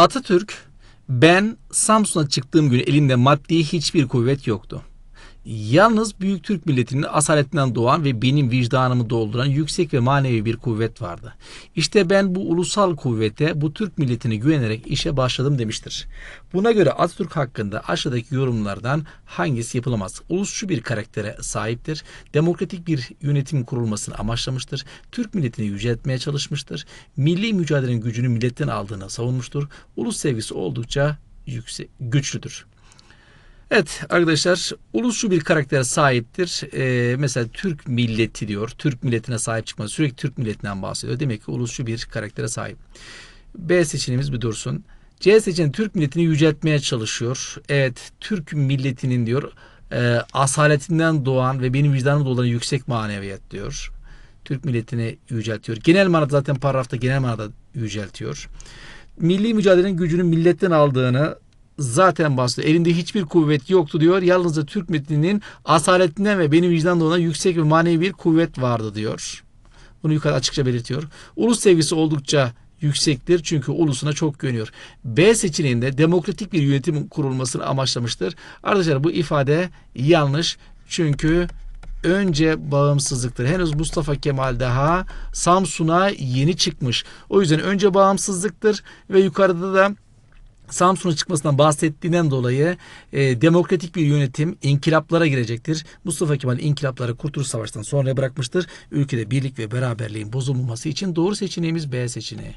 Atatürk ben Samsun'a çıktığım gün elimde maddi hiçbir kuvvet yoktu. Yalnız Büyük Türk Milleti'nin asaletinden doğan ve benim vicdanımı dolduran yüksek ve manevi bir kuvvet vardı. İşte ben bu ulusal kuvvete, bu Türk milletine güvenerek işe başladım demiştir. Buna göre Atatürk hakkında aşağıdaki yorumlardan hangisi yapılamaz? Ulusçu bir karaktere sahiptir. Demokratik bir yönetim kurulmasını amaçlamıştır. Türk milletini yüceltmeye çalışmıştır. Milli mücadelenin gücünü milletten aldığını savunmuştur. Ulus sevgisi oldukça yüksek, güçlüdür. Evet arkadaşlar ulusçu bir karaktere sahiptir. Ee, mesela Türk milleti diyor. Türk milletine sahip çıkma. Sürekli Türk milletinden bahsediyor. Demek ki ulusçu bir karaktere sahip. B seçeneğimiz bir dursun. C seçeneği Türk milletini yüceltmeye çalışıyor. Evet Türk milletinin diyor e, asaletinden doğan ve benim vicdanım olan yüksek maneviyat diyor. Türk milletini yüceltiyor. Genel manada zaten paragrafta genel manada yüceltiyor. Milli mücadelenin gücünü milletten aldığını zaten bahsediyor. Elinde hiçbir kuvvet yoktu diyor. Yalnızca Türk metninin asaletinden ve benim vicdanlığına yüksek ve manevi bir kuvvet vardı diyor. Bunu yukarı açıkça belirtiyor. Ulus sevgisi oldukça yüksektir çünkü ulusuna çok güveniyor. B seçeneğinde demokratik bir yönetim kurulmasını amaçlamıştır. Arkadaşlar bu ifade yanlış çünkü önce bağımsızlıktır. Henüz Mustafa Kemal daha Samsun'a yeni çıkmış. O yüzden önce bağımsızlıktır ve yukarıda da Samsun'un çıkmasından bahsettiğinden dolayı e, demokratik bir yönetim inkılaplara girecektir. Mustafa Kemal inkılapları Kurtuluş Savaşı'ndan sonra bırakmıştır. Ülkede birlik ve beraberliğin bozulmaması için doğru seçeneğimiz B seçeneği.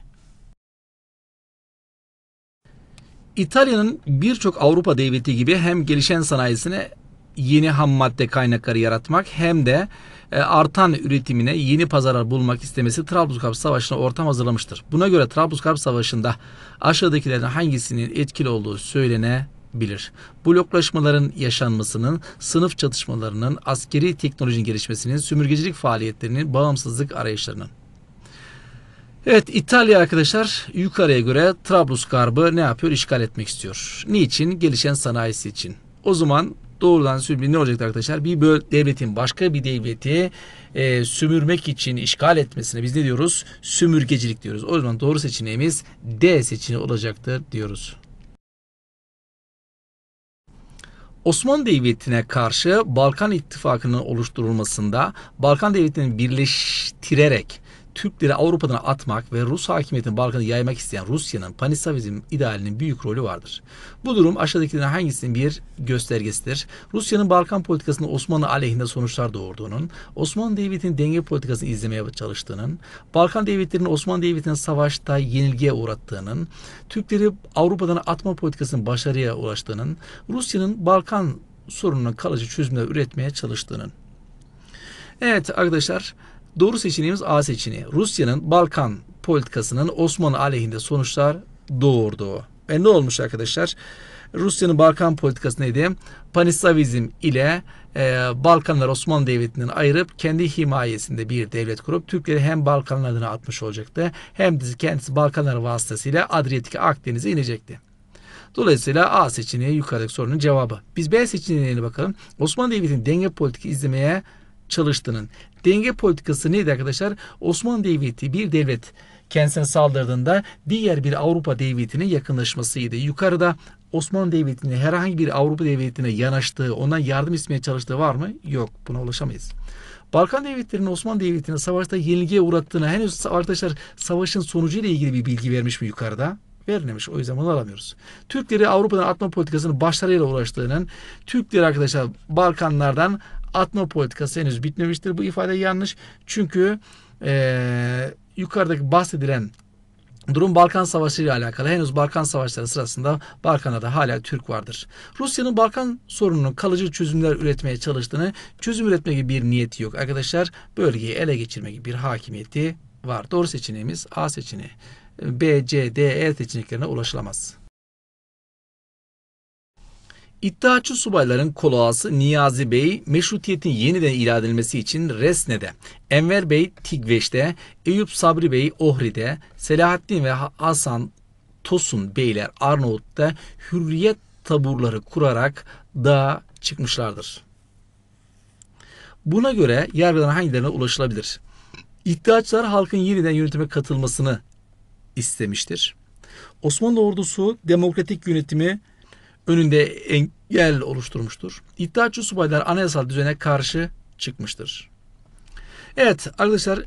İtalya'nın birçok Avrupa devleti gibi hem gelişen sanayisine yeni ham madde kaynakları yaratmak hem de e, artan üretimine yeni pazarlar bulmak istemesi Trablusgarp Savaşı'na ortam hazırlamıştır. Buna göre Trablusgarp Savaşı'nda aşağıdakilerden hangisinin etkili olduğu söylenebilir. Bloklaşmaların yaşanmasının, sınıf çatışmalarının, askeri teknolojinin gelişmesinin, sömürgecilik faaliyetlerinin, bağımsızlık arayışlarının. Evet İtalya arkadaşlar yukarıya göre Trablusgarb'ı ne yapıyor? İşgal etmek istiyor. Niçin? Gelişen sanayisi için. O zaman doğrudan sömürü ne olacak arkadaşlar? Bir devletin başka bir devleti e, sömürmek için işgal etmesine biz ne diyoruz? Sömürgecilik diyoruz. O zaman doğru seçeneğimiz D seçeneği olacaktır diyoruz. Osmanlı Devleti'ne karşı Balkan İttifakı'nın oluşturulmasında Balkan Devleti'ni birleştirerek Türkleri Avrupa'dan atmak ve Rus hakimiyetini Balkan'ı yaymak isteyen Rusya'nın panisavizm idealinin büyük rolü vardır. Bu durum aşağıdakilerin hangisinin bir göstergesidir? Rusya'nın Balkan politikasında Osmanlı aleyhinde sonuçlar doğurduğunun, Osmanlı Devleti'nin denge politikasını izlemeye çalıştığının, Balkan devletlerinin Osmanlı Devleti'nin savaşta yenilgiye uğrattığının, Türkleri Avrupa'dan atma politikasının başarıya ulaştığının, Rusya'nın Balkan sorununun kalıcı çözümler üretmeye çalıştığının. Evet arkadaşlar Doğru seçeneğimiz A seçeneği. Rusya'nın Balkan politikasının Osmanlı aleyhinde sonuçlar doğurdu. E ne olmuş arkadaşlar? Rusya'nın Balkan politikası neydi? Panislavizm ile e, Balkanlar Osmanlı Devleti'nden ayırıp kendi himayesinde bir devlet kurup Türkleri hem Balkanlar adına atmış olacaktı hem de kendisi Balkanlar vasıtasıyla Adriyatik Akdeniz'e inecekti. Dolayısıyla A seçeneği yukarıdaki sorunun cevabı. Biz B seçeneğine bakalım. Osmanlı Devleti'nin denge politika izlemeye çalıştığının Denge politikası neydi arkadaşlar? Osmanlı Devleti bir devlet kendisine saldırdığında diğer bir Avrupa devletine yakınlaşmasıydı. Yukarıda Osmanlı Devleti'nin herhangi bir Avrupa devletine yanaştığı, ona yardım istemeye çalıştığı var mı? Yok. Buna ulaşamayız. Balkan devletlerinin Osmanlı devletine savaşta yenilgiye uğrattığını henüz arkadaşlar savaşın sonucu ile ilgili bir bilgi vermiş mi yukarıda? verilmemiş. O yüzden bunu alamıyoruz. Türkleri Avrupa'dan atma politikasının başarıyla uğraştığının, Türkleri arkadaşlar Balkanlardan atma politikası henüz bitmemiştir. Bu ifade yanlış. Çünkü e, yukarıdaki bahsedilen Durum Balkan Savaşı ile alakalı. Henüz Balkan Savaşları sırasında Balkanlarda hala Türk vardır. Rusya'nın Balkan sorununun kalıcı çözümler üretmeye çalıştığını, çözüm üretme gibi bir niyeti yok. Arkadaşlar bölgeyi ele geçirme gibi bir hakimiyeti var. Doğru seçeneğimiz A seçeneği. B, C, D, E seçeneklerine ulaşılamaz. İddiaçı subayların koloğası Niyazi Bey meşrutiyetin yeniden ilan edilmesi için Resne'de, Enver Bey Tigveş'te, Eyüp Sabri Bey Ohri'de, Selahattin ve Hasan Tosun Beyler Arnavut'ta hürriyet taburları kurarak dağa çıkmışlardır. Buna göre yargıdan hangilerine ulaşılabilir? İddiaçlar halkın yeniden yönetime katılmasını istemiştir. Osmanlı ordusu demokratik yönetimi önünde engel oluşturmuştur. İttihatçı subaylar anayasal düzene karşı çıkmıştır. Evet arkadaşlar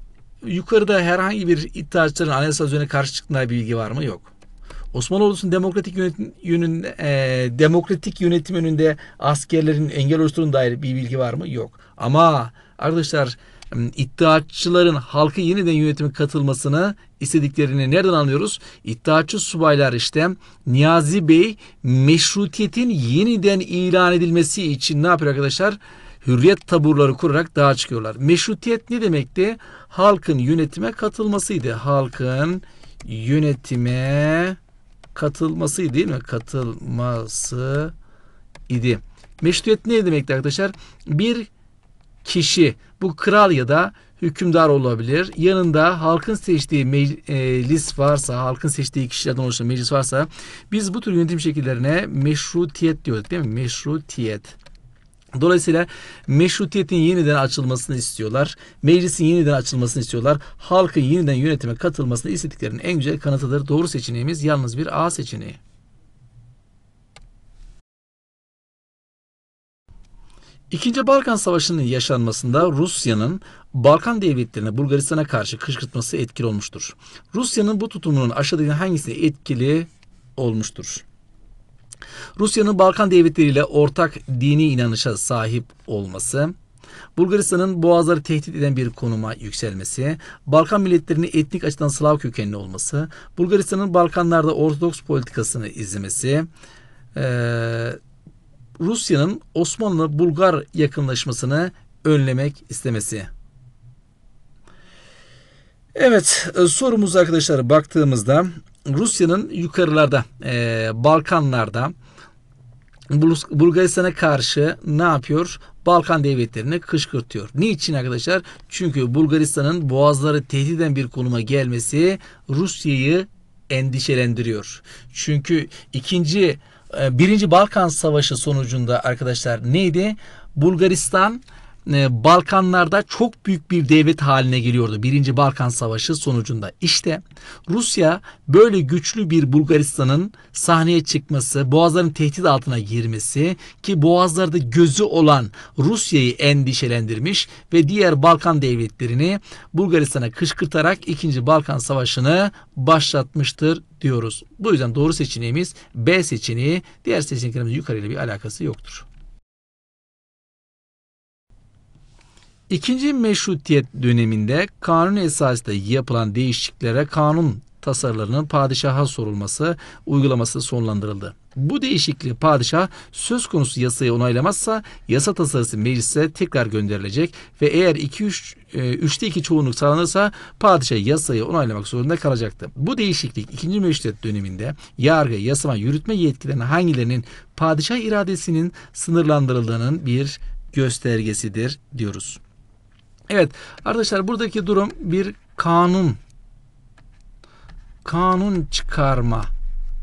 yukarıda herhangi bir iddiaçların anayasal düzene karşı çıktığına bilgi var mı? Yok. Osmanlı ordusunun demokratik yönetim, yönün, e, demokratik yönetim önünde askerlerin engel oluşturun dair bir bilgi var mı? Yok. Ama arkadaşlar Hmm, iddiaççıların halkı yeniden yönetime katılmasını istediklerini nereden anlıyoruz? İddiaççı subaylar işte Niyazi Bey meşrutiyetin yeniden ilan edilmesi için ne yapıyor arkadaşlar? Hürriyet taburları kurarak dağa çıkıyorlar. Meşrutiyet ne demekti? Halkın yönetime katılmasıydı. Halkın yönetime katılması değil mi? Katılması idi. Meşrutiyet ne demekti arkadaşlar? Bir kişi bu kral ya da hükümdar olabilir. Yanında halkın seçtiği meclis e, varsa, halkın seçtiği kişilerden oluşan meclis varsa biz bu tür yönetim şekillerine meşrutiyet diyoruz. değil mi? Meşrutiyet. Dolayısıyla meşrutiyetin yeniden açılmasını istiyorlar. Meclisin yeniden açılmasını istiyorlar. Halkın yeniden yönetime katılmasını istediklerinin en güzel kanatıdır. Doğru seçeneğimiz yalnız bir A seçeneği. İkinci Balkan Savaşı'nın yaşanmasında Rusya'nın Balkan devletlerine Bulgaristan'a karşı kışkırtması etkili olmuştur. Rusya'nın bu tutumunun aşağıdaki hangisi etkili olmuştur? Rusya'nın Balkan devletleriyle ortak dini inanışa sahip olması, Bulgaristan'ın boğazları tehdit eden bir konuma yükselmesi, Balkan milletlerinin etnik açıdan Slav kökenli olması, Bulgaristan'ın Balkanlarda Ortodoks politikasını izlemesi, ee, Rusya'nın Osmanlı-Bulgar yakınlaşmasını önlemek istemesi. Evet e, sorumuz arkadaşlar baktığımızda Rusya'nın yukarılarda e, Balkanlarda Bulgaristan'a karşı ne yapıyor? Balkan devletlerini kışkırtıyor. Niçin arkadaşlar? Çünkü Bulgaristan'ın boğazları tehdiden bir konuma gelmesi Rusya'yı endişelendiriyor. Çünkü ikinci ee, Birinci Balkan Savaşı sonucunda arkadaşlar neydi? Bulgaristan e, Balkanlarda çok büyük bir devlet haline geliyordu. Birinci Balkan Savaşı sonucunda. İşte Rusya böyle güçlü bir Bulgaristan'ın sahneye çıkması, boğazların tehdit altına girmesi ki boğazlarda gözü olan Rusya'yı endişelendirmiş ve diğer Balkan devletlerini Bulgaristan'a kışkırtarak ikinci Balkan Savaşı'nı başlatmıştır diyoruz. Bu yüzden doğru seçeneğimiz B seçeneği. Diğer seçeneklerimizin yukarıyla bir alakası yoktur. İkinci meşrutiyet döneminde kanun esasında yapılan değişikliklere kanun tasarılarının padişaha sorulması uygulaması sonlandırıldı. Bu değişikliği padişah söz konusu yasayı onaylamazsa yasa tasarısı meclise tekrar gönderilecek ve eğer 2 üç 3'te e, 2 çoğunluk sağlanırsa padişah yasayı onaylamak zorunda kalacaktı. Bu değişiklik 2. Meşrutiyet döneminde yargı, yasama, yürütme yetkilerinin hangilerinin padişah iradesinin sınırlandırıldığının bir göstergesidir diyoruz. Evet arkadaşlar buradaki durum bir kanun kanun çıkarma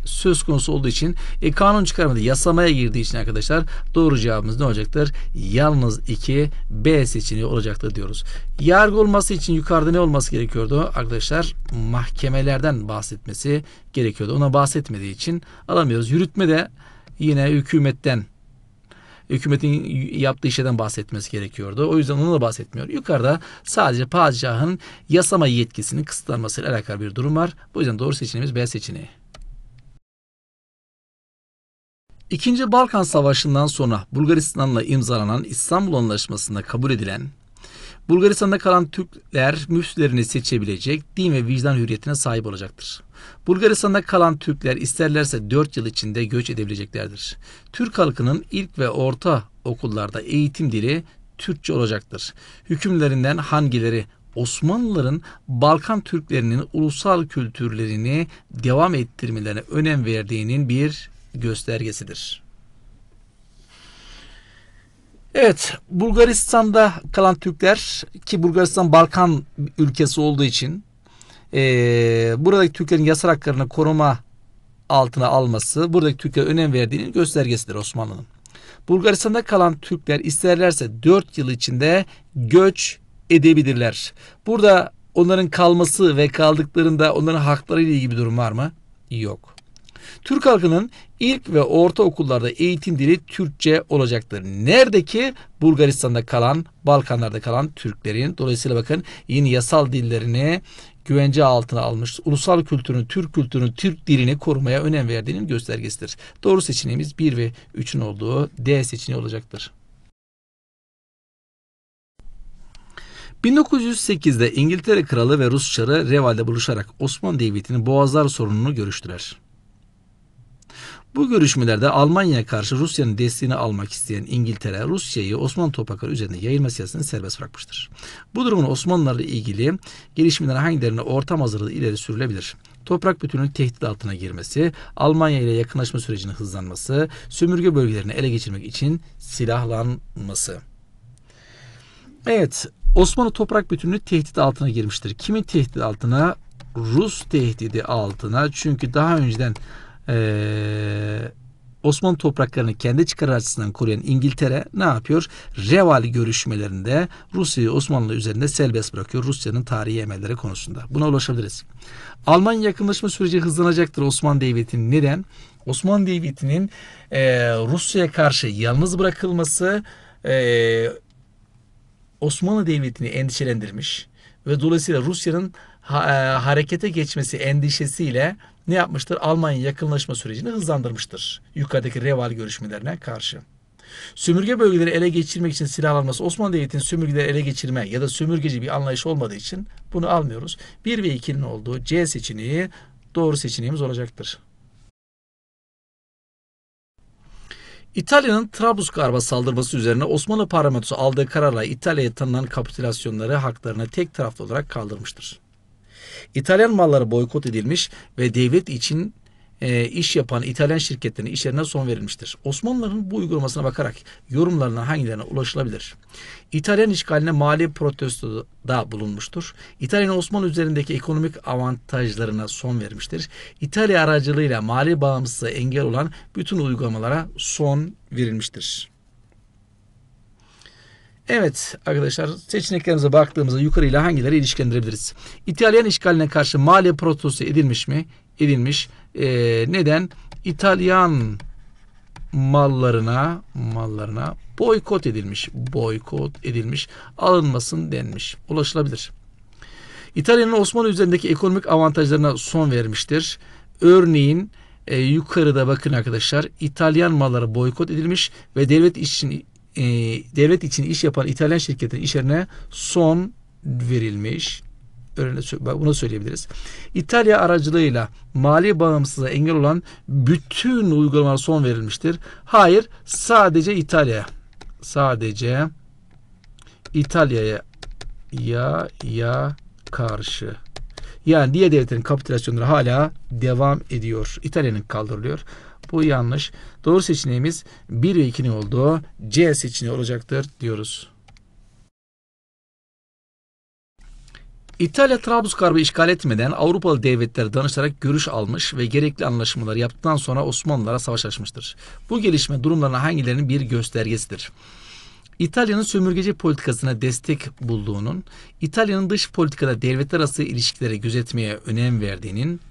söz konusu olduğu için e, kanun çıkarmadı yasamaya girdiği için arkadaşlar doğru cevabımız ne olacaktır? Yalnız 2 B seçeneği olacaktır diyoruz. Yargı olması için yukarıda ne olması gerekiyordu? Arkadaşlar mahkemelerden bahsetmesi gerekiyordu. Ona bahsetmediği için alamıyoruz. Yürütme de yine hükümetten hükümetin yaptığı şeyden bahsetmesi gerekiyordu. O yüzden onu da bahsetmiyor. Yukarıda sadece padişahın yasama yetkisinin kısıtlanmasıyla alakalı bir durum var. Bu yüzden doğru seçeneğimiz B seçeneği. İkinci Balkan Savaşı'ndan sonra Bulgaristan'la imzalanan İstanbul Anlaşması'nda kabul edilen Bulgaristan'da kalan Türkler müftülerini seçebilecek din ve vicdan hürriyetine sahip olacaktır. Bulgaristan'da kalan Türkler isterlerse 4 yıl içinde göç edebileceklerdir. Türk halkının ilk ve orta okullarda eğitim dili Türkçe olacaktır. Hükümlerinden hangileri Osmanlıların Balkan Türklerinin ulusal kültürlerini devam ettirmelerine önem verdiğinin bir göstergesidir. Evet, Bulgaristan'da kalan Türkler ki Bulgaristan Balkan ülkesi olduğu için e, buradaki Türklerin yasal haklarını koruma altına alması buradaki Türkiye önem verdiğinin göstergesidir Osmanlı'nın. Bulgaristan'da kalan Türkler isterlerse 4 yıl içinde göç edebilirler. Burada onların kalması ve kaldıklarında onların hakları ile ilgili bir durum var mı? Yok. Türk halkının ilk ve orta okullarda eğitim dili Türkçe olacaktır. Neredeki Bulgaristan'da kalan, Balkanlarda kalan Türklerin. Dolayısıyla bakın yine yasal dillerini güvence altına almış, ulusal kültürün, Türk kültürünün, Türk dilini korumaya önem verdiğinin göstergesidir. Doğru seçeneğimiz 1 ve 3'ün olduğu D seçeneği olacaktır. 1908'de İngiltere Kralı ve Rus Çarı Reval'de buluşarak Osmanlı Devleti'nin Boğazlar sorununu görüştüler. Bu görüşmelerde Almanya'ya karşı Rusya'nın desteğini almak isteyen İngiltere, Rusya'yı Osmanlı toprakları üzerinde yayılma siyasasını serbest bırakmıştır. Bu durumun Osmanlılarla ilgili gelişmeler hangilerine ortam hazırlığı ileri sürülebilir? toprak bütünlüğünün tehdit altına girmesi, Almanya ile yakınlaşma sürecinin hızlanması, sömürge bölgelerini ele geçirmek için silahlanması. Evet, Osmanlı toprak bütünlüğü tehdit altına girmiştir. Kimin tehdit altına? Rus tehdidi altına. Çünkü daha önceden ee, Osmanlı topraklarını kendi çıkar açısından koruyan İngiltere ne yapıyor? Reval görüşmelerinde Rusya'yı Osmanlı üzerinde serbest bırakıyor Rusya'nın tarihi emelleri konusunda. Buna ulaşabiliriz. Almanya yakınlaşma süreci hızlanacaktır Osmanlı Devleti'nin. Neden? Osmanlı Devleti'nin e, Rusya'ya karşı yalnız bırakılması e, Osmanlı Devleti'ni endişelendirmiş ve dolayısıyla Rusya'nın ha, e, harekete geçmesi endişesiyle ne yapmıştır? Almanya yakınlaşma sürecini hızlandırmıştır. Yukarıdaki Reval görüşmelerine karşı. Sömürge bölgeleri ele geçirmek için silahlanması Osmanlı Devleti'nin sömürgeleri ele geçirme ya da sömürgeci bir anlayış olmadığı için bunu almıyoruz. 1 ve 2'nin olduğu C seçeneği doğru seçeneğimiz olacaktır. İtalya'nın Trablusgarp'a saldırması üzerine Osmanlı parlamentosu aldığı kararla İtalya'ya tanınan kapitülasyonları haklarını tek taraflı olarak kaldırmıştır. İtalyan malları boykot edilmiş ve devlet için e, iş yapan İtalyan şirketlerinin işlerine son verilmiştir. Osmanlıların bu uygulamasına bakarak yorumlarından hangilerine ulaşılabilir? İtalyan işgaline mali protesto da bulunmuştur. İtalyan Osmanlı üzerindeki ekonomik avantajlarına son vermiştir. İtalya aracılığıyla mali bağımsızlığa engel olan bütün uygulamalara son verilmiştir. Evet arkadaşlar seçeneklerimize baktığımızda yukarıyla hangileri ilişkilendirebiliriz? İtalyan işgaline karşı mali protesto edilmiş mi? Edilmiş. Ee, neden? İtalyan mallarına mallarına boykot edilmiş. Boykot edilmiş. Alınmasın denmiş. Ulaşılabilir. İtalya'nın Osmanlı üzerindeki ekonomik avantajlarına son vermiştir. Örneğin e, yukarıda bakın arkadaşlar İtalyan malları boykot edilmiş ve devlet için e, devlet için iş yapan İtalyan şirketin işlerine son verilmiş. Öyle, bunu söyleyebiliriz. İtalya aracılığıyla mali bağımsızlığa engel olan bütün uygulamalar son verilmiştir. Hayır, sadece İtalya, Sadece İtalya'ya ya ya karşı. Yani diğer devletlerin kapitülasyonları hala devam ediyor. İtalya'nın kaldırılıyor. Bu yanlış. Doğru seçeneğimiz 1 ve 2'nin olduğu C seçeneği olacaktır diyoruz. İtalya Trablusgarb'ı işgal etmeden Avrupalı devletler danışarak görüş almış ve gerekli anlaşmalar yaptıktan sonra Osmanlılara savaş açmıştır. Bu gelişme durumlarına hangilerinin bir göstergesidir? İtalya'nın sömürgeci politikasına destek bulduğunun, İtalya'nın dış politikada devletler arası ilişkileri gözetmeye önem verdiğinin,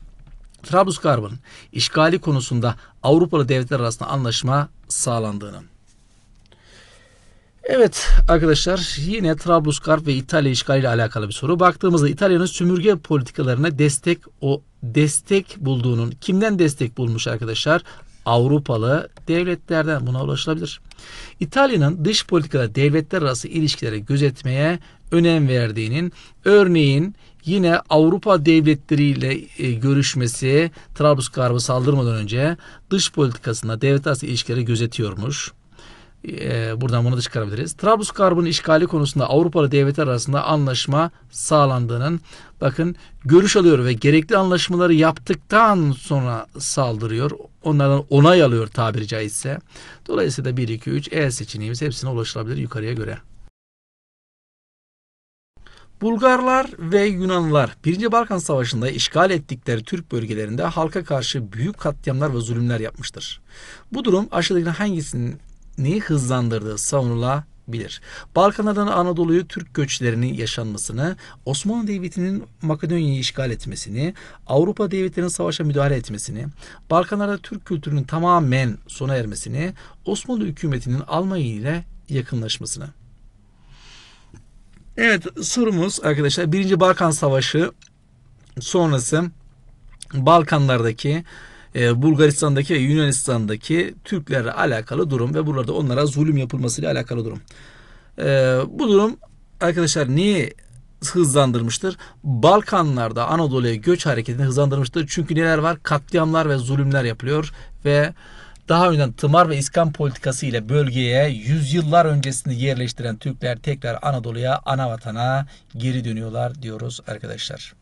Trablusgarp'ın işgali konusunda Avrupalı devletler arasında anlaşma sağlandığını. Evet arkadaşlar yine Trablusgarp ve İtalya işgaliyle alakalı bir soru. Baktığımızda İtalya'nın sömürge politikalarına destek o destek bulduğunun kimden destek bulmuş arkadaşlar? Avrupalı devletlerden buna ulaşılabilir. İtalya'nın dış politikada devletler arası ilişkileri gözetmeye önem verdiğinin örneğin yine Avrupa devletleriyle e, görüşmesi Trablusgarb'a saldırmadan önce dış politikasında devlet arası ilişkileri gözetiyormuş. E, buradan bunu da çıkarabiliriz. Trablusgarb'ın işgali konusunda Avrupalı devletler arasında anlaşma sağlandığının bakın görüş alıyor ve gerekli anlaşmaları yaptıktan sonra saldırıyor. Onlardan onay alıyor tabiri caizse. Dolayısıyla 1, 2, 3 E seçeneğimiz hepsine ulaşılabilir yukarıya göre. Bulgarlar ve Yunanlılar 1. Balkan Savaşı'nda işgal ettikleri Türk bölgelerinde halka karşı büyük katliamlar ve zulümler yapmıştır. Bu durum aşağıdaki hangisini hızlandırdığı savunulabilir. Balkanlardan Anadolu'yu Türk göçlerinin yaşanmasını, Osmanlı Devleti'nin Makedonya'yı işgal etmesini, Avrupa devletlerinin savaşa müdahale etmesini, Balkanlarda Türk kültürünün tamamen sona ermesini, Osmanlı hükümetinin Almanya ile yakınlaşmasını. Evet sorumuz arkadaşlar Birinci Balkan Savaşı sonrası Balkanlardaki e, Bulgaristan'daki ve Yunanistan'daki Türklerle alakalı durum ve burada onlara zulüm yapılmasıyla alakalı durum. E, bu durum arkadaşlar niye hızlandırmıştır? Balkanlarda Anadolu'ya göç hareketini hızlandırmıştır. Çünkü neler var? Katliamlar ve zulümler yapılıyor ve daha önceden tımar ve iskan politikası ile bölgeye yüzyıllar öncesinde yerleştiren Türkler tekrar Anadolu'ya, ana vatana geri dönüyorlar diyoruz arkadaşlar.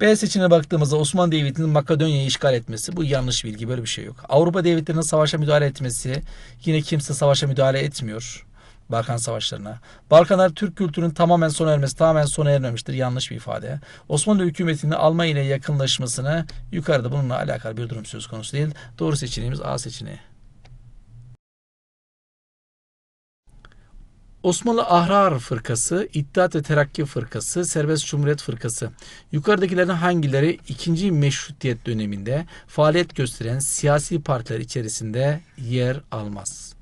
B seçeneğine baktığımızda Osmanlı Devleti'nin Makedonya'yı işgal etmesi bu yanlış bilgi böyle bir şey yok. Avrupa devletlerinin savaşa müdahale etmesi yine kimse savaşa müdahale etmiyor. Balkan Savaşları'na. Balkanlar Türk kültürünün tamamen sona ermesi tamamen sona ermemiştir. Yanlış bir ifade. Osmanlı hükümetinin Almanya ile yakınlaşmasını yukarıda bununla alakalı bir durum söz konusu değil. Doğru seçeneğimiz A seçeneği. Osmanlı Ahrar Fırkası, İttihat ve Terakki Fırkası, Serbest Cumhuriyet Fırkası. Yukarıdakilerden hangileri 2. Meşrutiyet döneminde faaliyet gösteren siyasi partiler içerisinde yer almaz?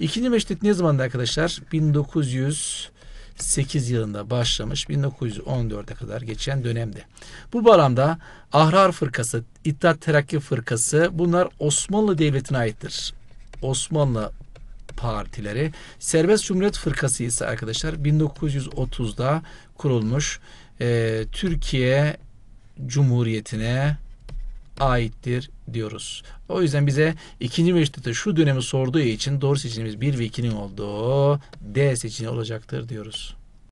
İkinci Meşrutiyet ne zamanda arkadaşlar? 1908 yılında başlamış 1914'e kadar geçen dönemde. Bu bağlamda Ahrar Fırkası, İttihat Terakki Fırkası bunlar Osmanlı Devleti'ne aittir. Osmanlı partileri. Serbest Cumhuriyet Fırkası ise arkadaşlar 1930'da kurulmuş e, Türkiye Cumhuriyeti'ne aittir diyoruz. O yüzden bize ikinci mevcutta şu dönemi sorduğu için doğru seçeneğimiz 1 ve 2'nin olduğu D seçeneği olacaktır diyoruz.